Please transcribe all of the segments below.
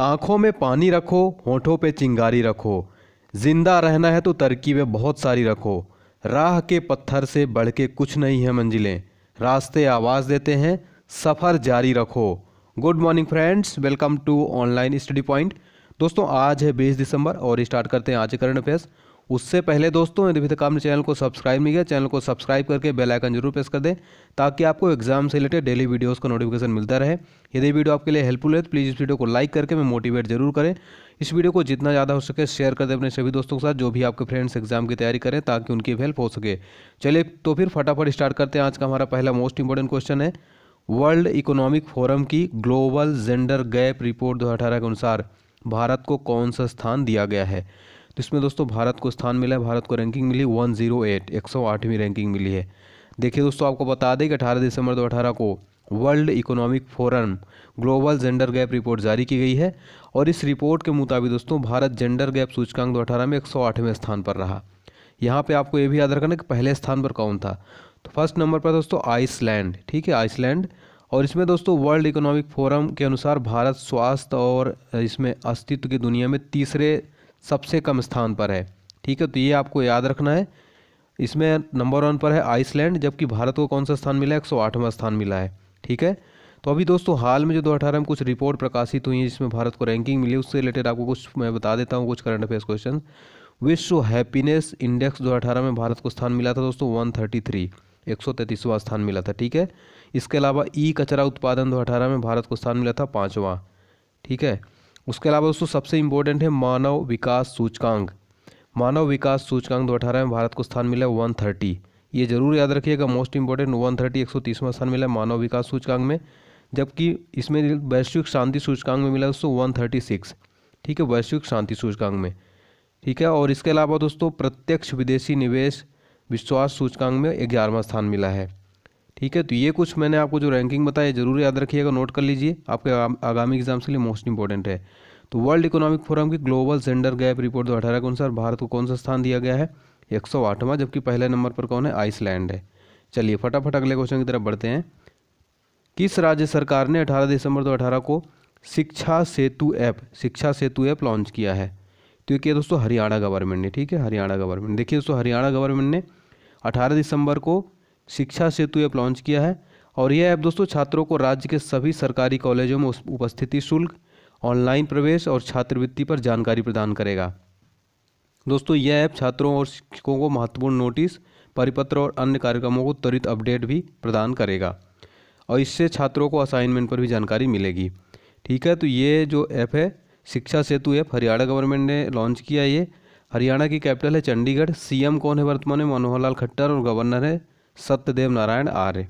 आँखों में पानी रखो होठों पे चिंगारी रखो जिंदा रहना है तो तरकीबें बहुत सारी रखो राह के पत्थर से बढ़ के कुछ नहीं है मंजिलें रास्ते आवाज़ देते हैं सफ़र जारी रखो good morning friends welcome to online study point दोस्तों आज है बीस दिसंबर और स्टार्ट करते हैं आज करंट अफेयर्स उससे पहले दोस्तों यदि अभी तक आपने चैनल को सब्सक्राइब नहीं किया चैनल को सब्सक्राइब करके बेल आइकन जरूर प्रेस कर दें ताकि आपको एग्जाम से रिलेटेड डेली वीडियोस का नोटिफिकेशन मिलता रहे यदि वीडियो आपके लिए हेल्पफुल है तो प्लीज़ इस वीडियो को लाइक करके मैं मोटिवेट जरूर करें इस वीडियो को जितना ज़्यादा हो सके शेयर कर दें अपने सभी दोस्तों के साथ जो भी आपके फ्रेंड्स एग्जाम की तैयारी करें ताकि उनकी हेल्प हो सके चलिए तो फिर फटाफट स्टार्ट करते हैं आज का हमारा पहला मोस्ट इंपॉर्टेंट क्वेश्चन है वर्ल्ड इकोनॉमिक फोरम की ग्लोबल जेंडर गैप रिपोर्ट दो के अनुसार भारत को कौन सा स्थान दिया गया है जिसमें दोस्तों भारत को स्थान मिला है भारत को रैंकिंग मिली वन जीरो एट एक सौ आठवीं रैंकिंग मिली है देखिए दोस्तों आपको बता दें कि अठारह दिसंबर दो अठारह को world economic forum global gender gap report जारी की गई है और इस रिपोर्ट के मुताबिक दोस्तों भारत जेंडर गैप सूचकांक दो अठारह में एक सौ आठवें स्थान पर रहा यहाँ पर आपको ये भी याद रखना कि पहले स्थान पर कौन था तो फर्स्ट नंबर पर दोस्तों आइसलैंड ठीक है आइसलैंड और इसमें दोस्तों वर्ल्ड इकोनॉमिक फोरम के अनुसार भारत स्वास्थ्य और इसमें अस्तित्व की दुनिया में तीसरे सबसे कम स्थान पर है ठीक है तो ये आपको याद रखना है इसमें नंबर वन पर है आइसलैंड जबकि भारत को कौन सा स्थान मिला है एक स्थान मिला है ठीक है तो अभी दोस्तों हाल में जो 2018 में कुछ रिपोर्ट प्रकाशित हुई है जिसमें भारत को रैंकिंग मिली उससे रिलेटेड आपको कुछ मैं बता देता हूँ कुछ करंट अफेयर्स क्वेश्चन विश्व हैप्पीनेस इंडेक्स 2018 में भारत को स्थान मिला था दोस्तों सौ 133वां स्थान मिला था ठीक है इसके अलावा ई कचरा उत्पादन दो में भारत को स्थान मिला था पाँचवा ठीक है उसके अलावा दोस्तों सबसे इम्पोर्टेंट है मानव विकास सूचकांक मानव विकास सूचकांक दो अठारह में भारत को स्थान मिला है वन थर्टी ये जरूर याद रखिएगा मोस्ट इंपॉर्टेंट वन थर्टी एक सौ तीसवां स्थान मिला है मानव विकास सूचकांक में जबकि इसमें वैश्विक शांति सूचकांक में मिला दोस्तों वन थर्टी सिक्स ठीक है वैश्विक शांति सूचकांक में ठीक है और इसके अलावा दोस्तों प्रत्यक्ष विदेशी निवेश विश्वास सूचकांक में ग्यारहवां स्थान मिला है ठीक है तो ये कुछ मैंने आपको जो रैंकिंग बताया जरूर याद रखिएगा नोट कर लीजिए आपके आगामी एग्जाम्स के लिए मोस्ट इंपॉर्टेंट है तो वर्ल्ड इकोनॉमिक फोरम की ग्लोबल जेंडर गैप रिपोर्ट दो अठारह के अनुसार भारत को कौन सा स्थान दिया गया है एक सौ आठवां जबकि पहले नंबर पर कौन है आइसलैंड है चलिए फटाफट अगले क्वेश्चन की तरफ बढ़ते हैं किस राज्य सरकार ने 18 दिसंबर 2018 को शिक्षा सेतु ऐप शिक्षा सेतु ऐप लॉन्च किया है तो ये दोस्तों हरियाणा गवर्नमेंट ने ठीक है हरियाणा गवर्नमेंट देखिए दोस्तों हरियाणा गवर्नमेंट ने 18 दिसंबर को शिक्षा सेतु ऐप लॉन्च किया है और यह ऐप दोस्तों छात्रों को राज्य के सभी सरकारी कॉलेजों में उपस्थिति शुल्क ऑनलाइन प्रवेश और छात्रवृत्ति पर जानकारी प्रदान करेगा दोस्तों यह ऐप छात्रों और शिक्षकों को महत्वपूर्ण नोटिस परिपत्र और अन्य कार्यक्रमों को त्वरित अपडेट भी प्रदान करेगा और इससे छात्रों को असाइनमेंट पर भी जानकारी मिलेगी ठीक है तो ये जो ऐप है शिक्षा सेतु ऐप हरियाणा गवर्नमेंट ने लॉन्च किया ये हरियाणा की कैपिटल है चंडीगढ़ सीएम कौन है वर्तमान में मनोहर लाल खट्टर और गवर्नर है सत्यदेव नारायण आर्य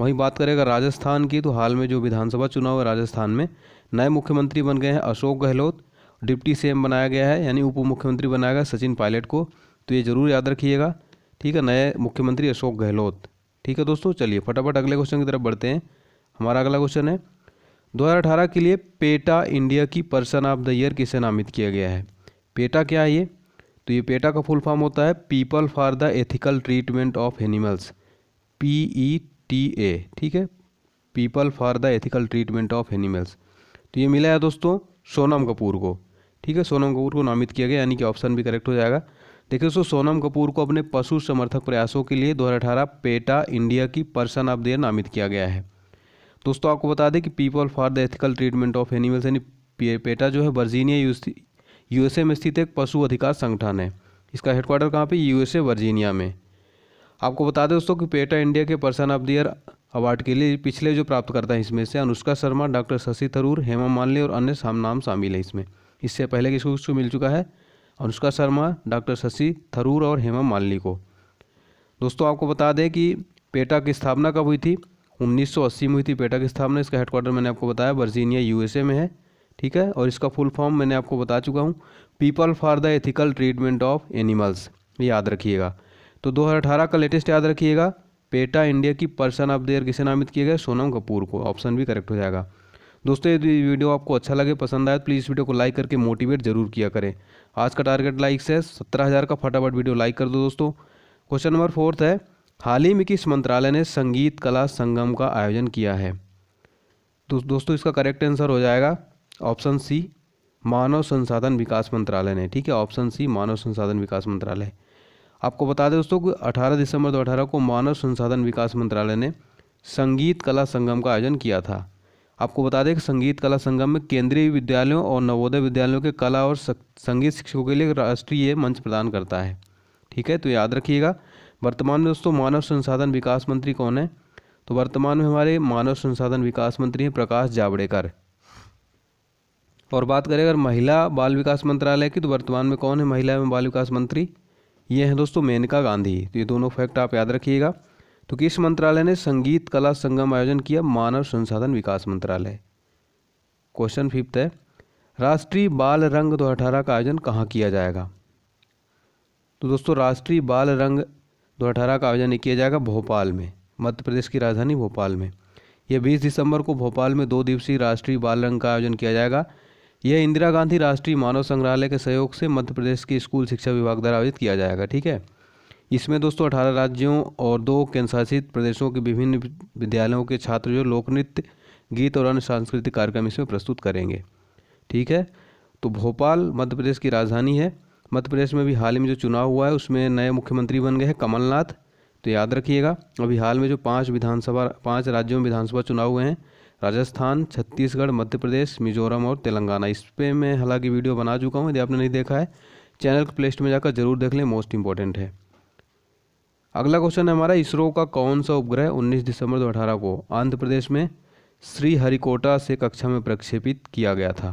वहीं बात करेगा राजस्थान की तो हाल में जो विधानसभा चुनाव है राजस्थान में नए मुख्यमंत्री बन गए हैं अशोक गहलोत डिप्टी सीएम बनाया गया है यानी उप मुख्यमंत्री बनाया गया सचिन पायलट को तो ये ज़रूर याद रखिएगा ठीक है नए मुख्यमंत्री अशोक गहलोत ठीक है दोस्तों चलिए फटाफट अगले क्वेश्चन की तरफ बढ़ते हैं हमारा अगला क्वेश्चन है दो के लिए पेटा इंडिया की पर्सन ऑफ द ईयर किसे नामित किया गया है पेटा क्या है ये तो ये पेटा का फुल फॉर्म होता है people for the ethical treatment of animals P E T A ठीक है people for the ethical treatment of animals तो ये मिला है दोस्तों सोनम कपूर को ठीक है सोनम कपूर को नामित किया गया यानी कि ऑप्शन भी करेक्ट हो जाएगा देखिए दोस्तों सोनम कपूर को अपने पशु समर्थक प्रयासों के लिए अठारह पेटा इंडिया की पर्सन ऑफ द ईयर नामित किया गया है दोस्तों आपको बता दें कि people for the ethical treatment of animals यानी पेटा जो है वर्जीनिया यूएसए में स्थित एक पशु अधिकार संगठन है इसका हेडक्वार्टर कहाँ पे यूएसए वर्जीनिया में आपको बता दें दोस्तों कि पेटा इंडिया के person of the year award के लिए पिछले जो प्राप्त करता है इसमें से अनुष्का शर्मा डॉक्टर शशि थरूर हेमा मालनी और अन्य साम नाम शामिल है इसमें इससे पहले किसको किसको मिल चुका है अनुष्का शर्मा डॉक्टर शशि थरूर और हेमा मालनी को दोस्तों आपको बता दें कि पेटा की स्थापना कब हुई थी 1980 में हुई थी पेटा की स्थापना इसका हेडक्वार्टर मैंने आपको बताया वर्जीनिया यूएसए में है ठीक है और इसका फुल फॉर्म मैंने आपको बता चुका हूँ people for the ethical treatment of animals याद रखिएगा तो 2018 का लेटेस्ट याद रखिएगा पेटा इंडिया की पर्सन ऑफ दर किसे नामित किया गया सोनम कपूर को ऑप्शन भी करेक्ट हो जाएगा दोस्तों यदि वीडियो आपको अच्छा लगे पसंद आए तो प्लीज़ वीडियो को लाइक करके मोटिवेट जरूर किया करें आज का टारगेट लाइक्स है सत्रह हज़ार का फटाफट वीडियो लाइक कर दो दोस्तों क्वेश्चन नंबर फोर्थ है हाल ही में किस मंत्रालय ने संगीत कला संगम का आयोजन किया है तो दोस्तों इसका करेक्ट आंसर हो जाएगा ऑप्शन सी मानव संसाधन विकास मंत्रालय ने ठीक है ऑप्शन सी मानव संसाधन विकास मंत्रालय आपको बता दें दोस्तों कि 18 दिसंबर 2018 को मानव संसाधन विकास मंत्रालय ने संगीत कला संगम का आयोजन किया था आपको बता दें कि संगीत कला संगम में केंद्रीय विद्यालयों और नवोदय विद्यालयों के कला और संगीत शिक्षकों के लिए राष्ट्रीय मंच प्रदान करता है ठीक है तो याद रखिएगा वर्तमान में दोस्तों मानव संसाधन विकास मंत्री कौन है तो वर्तमान में हमारे मानव संसाधन विकास मंत्री हैं प्रकाश जावड़ेकर और बात करें अगर महिला बाल विकास मंत्रालय की तो वर्तमान में कौन है महिला एवं बाल विकास मंत्री ये हैं दोस्तों मेनका गांधी तो ये दोनों फैक्ट आप याद रखिएगा तो किस मंत्रालय ने संगीत कला संगम आयोजन किया मानव संसाधन विकास मंत्रालय क्वेश्चन फिफ्थ है राष्ट्रीय बाल रंग दो अठारह का आयोजन कहाँ किया जाएगा तो दोस्तों राष्ट्रीय बाल रंग दो अठारह का आयोजन किया जाएगा भोपाल में मध्य प्रदेश की राजधानी भोपाल में यह बीस दिसंबर को भोपाल में दो दिवसीय राष्ट्रीय बाल रंग का आयोजन किया जाएगा यह इंदिरा गांधी राष्ट्रीय मानव संग्रहालय के सहयोग से मध्य प्रदेश के स्कूल शिक्षा विभाग द्वारा आयोजित किया जाएगा ठीक है इसमें दोस्तों अठारह राज्यों और दो केंद्रशासित प्रदेशों के विभिन्न विद्यालयों के छात्र जो लोक नृत्य गीत और अन्य सांस्कृतिक कार्यक्रम इसमें प्रस्तुत करेंगे ठीक है तो भोपाल मध्य प्रदेश की राजधानी है मध्य प्रदेश में भी हाल ही में जो चुनाव हुआ है उसमें नए मुख्यमंत्री बन गए हैं कमलनाथ तो याद रखिएगा अभी हाल में जो पाँच विधानसभा पाँच राज्यों में विधानसभा चुनाव हुए हैं राजस्थान छत्तीसगढ़ मध्य प्रदेश मिजोरम और तेलंगाना इस पर मैं हालांकि वीडियो बना चुका हूँ यदि आपने नहीं देखा है चैनल के प्लेस्ट में जाकर जरूर देख लें मोस्ट इंपॉर्टेंट है अगला क्वेश्चन है हमारा इसरो का कौन सा उपग्रह 19 दिसंबर 2018 को आंध्र प्रदेश में श्री हरिकोटा से कक्षा में प्रक्षेपित किया गया था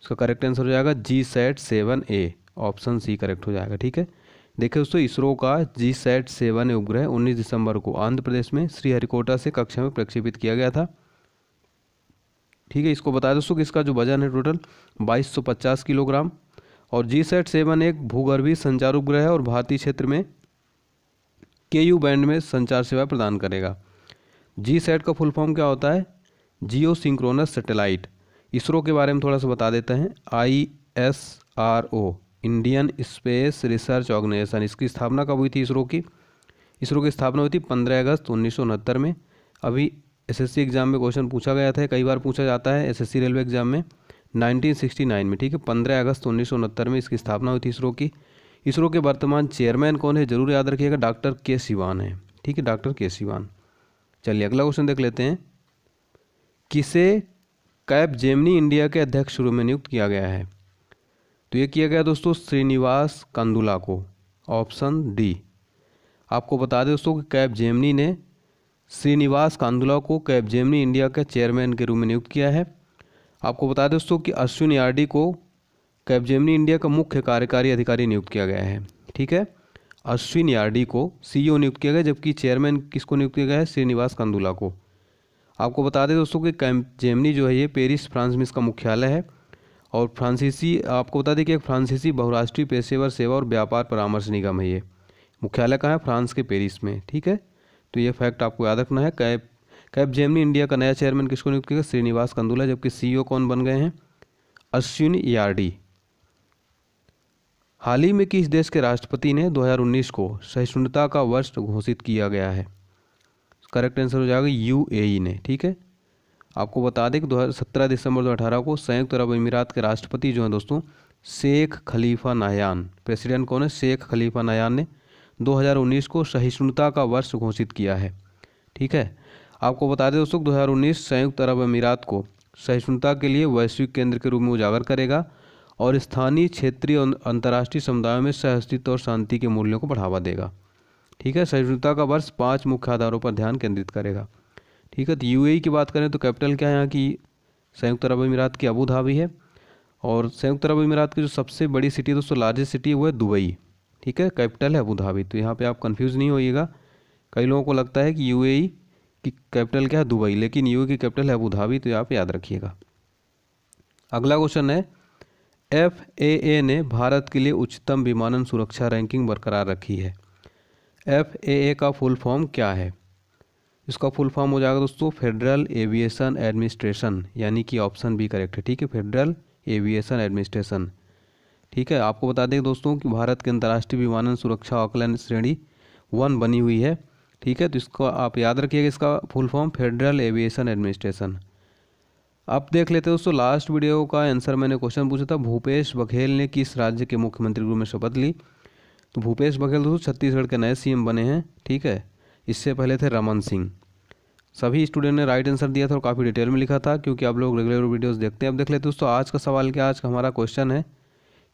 उसका करेक्ट आंसर हो जाएगा G SAT seven A option C correct हो जाएगा ठीक है देखिए दोस्तों इसरो का जी सेट सेवन ए उपग्रह 19 दिसंबर को आंध्र प्रदेश में श्री हरिकोटा से कक्षा में प्रक्षेपित किया गया था ठीक है इसको बताया दोस्तों कि इसका जो वजन है टोटल 2250 किलोग्राम और जी सेट सेवन एक भूगर्भी संचार उपग्रह है और भारतीय क्षेत्र में के यू बैंड में संचार सेवा प्रदान करेगा जी सेट का फुल फॉर्म क्या होता है जियो सिंक्रोनस सेटेलाइट इसरो के बारे में थोड़ा सा बता देते हैं I S R O Indian space research organisation इसकी स्थापना कब हुई थी इसरो की इसरो की स्थापना हुई थी पंद्रह अगस्त उन्नीस में अभी एसएससी एग्ज़ाम में क्वेश्चन पूछा गया था कई बार पूछा जाता है एसएससी रेलवे एग्ज़ाम में 1969 में ठीक है 15 अगस्त उन्नीस में इसकी स्थापना हुई थी इसरो की इसरो के वर्तमान चेयरमैन कौन है जरूर याद रखिएगा डॉक्टर के सिवान है ठीक है डॉक्टर के सिवान चलिए अगला क्वेश्चन देख लेते हैं किसे कैब जेमनी इंडिया के अध्यक्ष शुरू में नियुक्त किया गया है तो ये किया गया दोस्तों श्रीनिवास कंदुला को ऑप्शन डी आपको बता दें दोस्तों कि कैब जेमनी ने श्रीनिवास कांदुला को कैपजेमनी इंडिया के चेयरमैन के रूप में नियुक्त किया है आपको बता दें दोस्तों कि अश्विन यार्डी को कैपजेमनी इंडिया का मुख्य कार्यकारी अधिकारी नियुक्त किया गया है ठीक है अश्विन यार्डी को सीईओ नियुक्त किया गया जबकि चेयरमैन किसको नियुक्त किया गया है श्रीनिवास कांदुला को आपको बता दें दोस्तों कि कैपजेमनी जो है ये पेरिस फ्रांस में इसका मुख्यालय है और फ्रांसीसी आपको बता दें कि एक फ्रांसीसी बहुराष्ट्रीय पेशेवर सेवा और व्यापार परामर्श निगम है ये मुख्यालय कहाँ है फ्रांस के पेरिस में ठीक है तो ये फैक्ट आपको याद रखना है कैप कैप जेमनी इंडिया का नया चेयरमैन किसको नियुक्त किया श्रीनिवास कंदुला जबकि सीईओ e कौन बन गए हैं अश्विन यार्डी हाल ही में किस देश के राष्ट्रपति ने 2019 को सहिष्णुता का वर्ष घोषित किया गया है करेक्ट आंसर हो जाएगा यूएई ने ठीक है आपको बता दें कि दो सत्रह दिसंबर अठारह को संयुक्त अरब अमीरात के राष्ट्रपति जो हैं दोस्तों शेख खलीफा नायान प्रेसिडेंट कौन है शेख खलीफा नायान ने 2019 को सहिष्णुता का वर्ष घोषित किया है ठीक है आपको बता दें दोस्तों 2019 संयुक्त अरब अमीरात को सहिष्णुता के लिए वैश्विक केंद्र के रूप में उजागर करेगा और स्थानीय क्षेत्रीय और अंतर्राष्ट्रीय समुदायों में सहअस्तित्व और शांति के मूल्यों को बढ़ावा देगा ठीक है सहिष्णुता का वर्ष पाँच मुख्य आधारों पर ध्यान केंद्रित करेगा ठीक है तो यू की बात करें तो कैपिटल क्या है यहाँ की संयुक्त अरब अमीरात की अबू धाबी है और संयुक्त अरब अमीरात की जो सबसे बड़ी सिटी है दोस्तों लार्जेस्ट सिटी है वो है दुबई ठीक है कैपिटल है अबू धाबी तो यहाँ पे आप कंफ्यूज नहीं होइएगा कई लोगों को लगता है कि यूएई e की कैपिटल क्या है दुबई लेकिन यू e की कैपिटल है अबू धाबी तो आप याद रखिएगा अगला क्वेश्चन है एफ ए ए ने भारत के लिए उच्चतम विमानन सुरक्षा रैंकिंग बरकरार रखी है एफ ए ए का फुल फॉर्म क्या है इसका फुल फॉर्म हो जाएगा दोस्तों फेडरल एविएशन एडमिनिस्ट्रेशन यानी कि ऑप्शन बी करेक्ट है ठीक है फेडरल एविएशन एडमिनिस्ट्रेशन ठीक है आपको बता दें दोस्तों कि भारत के अंतर्राष्ट्रीय विमानन सुरक्षा आकलन श्रेणी वन बनी हुई है ठीक है तो इसको आप याद रखिएगा इसका full form federal aviation administration अब देख लेते हैं दोस्तों लास्ट वीडियो का आंसर मैंने क्वेश्चन पूछा था भूपेश बघेल ने किस राज्य के मुख्यमंत्री रूप में शपथ ली तो भूपेश बघेल दोस्तों छत्तीसगढ़ के नए सीएम बने हैं ठीक है इससे पहले थे रमन सिंह सभी स्टूडेंट ने राइट आंसर दिया था और काफ़ी डिटेल में लिखा था क्योंकि आप लोग रेगुलर वीडियोज़ देखते हैं अब देख लेते दोस्तों आज का सवाल क्या आज का हमारा क्वेश्चन है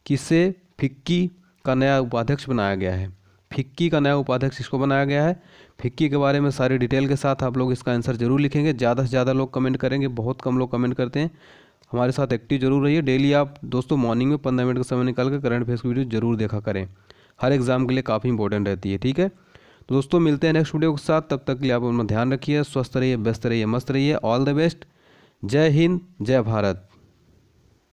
किसे फिक्की का नया उपाध्यक्ष बनाया गया है फिक्की का नया उपाध्यक्ष इसको बनाया गया है फिक्की के बारे में सारी डिटेल के साथ आप लोग इसका आंसर जरूर लिखेंगे ज़्यादा से ज़्यादा लोग कमेंट करेंगे बहुत कम लोग कमेंट करते हैं हमारे साथ एक्टिव जरूर रहिए डेली आप दोस्तों मॉर्निंग में पंद्रह मिनट का समय निकाल कर करंट अफेयर्स की वीडियो जरूर देखा करें हर एग्जाम के लिए काफ़ी इंपॉर्टेंट रहती है ठीक है तो दोस्तों मिलते हैं नेक्स्ट वीडियो के साथ तब तक के लिए आप अपना ध्यान रखिए स्वस्थ रहिए व्यस्त रहिए मस्त रहिए ऑल द बेस्ट जय हिंद जय भारत